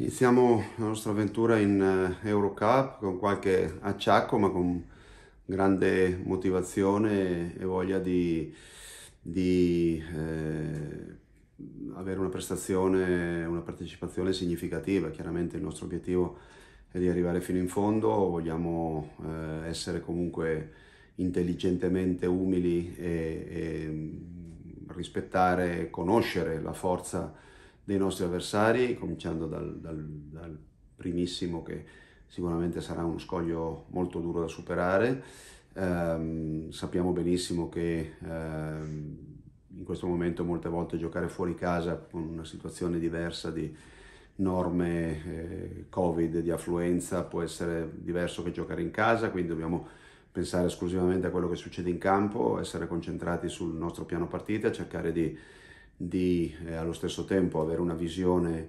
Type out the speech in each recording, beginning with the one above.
Iniziamo la nostra avventura in eh, Eurocup con qualche acciacco ma con grande motivazione e voglia di, di eh, avere una prestazione, una partecipazione significativa. Chiaramente il nostro obiettivo è di arrivare fino in fondo, vogliamo eh, essere comunque intelligentemente umili e, e mm, rispettare, conoscere la forza dei nostri avversari, cominciando dal, dal, dal primissimo che sicuramente sarà uno scoglio molto duro da superare. Eh, sappiamo benissimo che eh, in questo momento molte volte giocare fuori casa con una situazione diversa di norme eh, Covid, di affluenza, può essere diverso che giocare in casa, quindi dobbiamo pensare esclusivamente a quello che succede in campo, essere concentrati sul nostro piano partita, cercare di di eh, allo stesso tempo avere una visione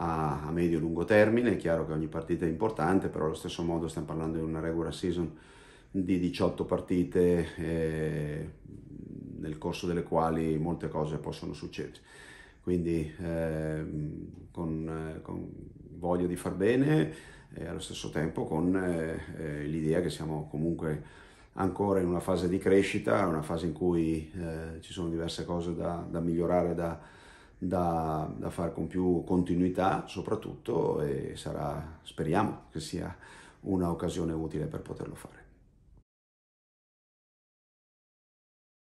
a, a medio-lungo termine, è chiaro che ogni partita è importante, però allo stesso modo stiamo parlando di una regular season di 18 partite eh, nel corso delle quali molte cose possono succedere. Quindi ehm, eh, con, con, voglia di far bene e allo stesso tempo con eh, eh, l'idea che siamo comunque ancora in una fase di crescita, una fase in cui eh, ci sono diverse cose da, da migliorare, da, da, da fare con più continuità soprattutto e sarà, speriamo che sia un'occasione utile per poterlo fare.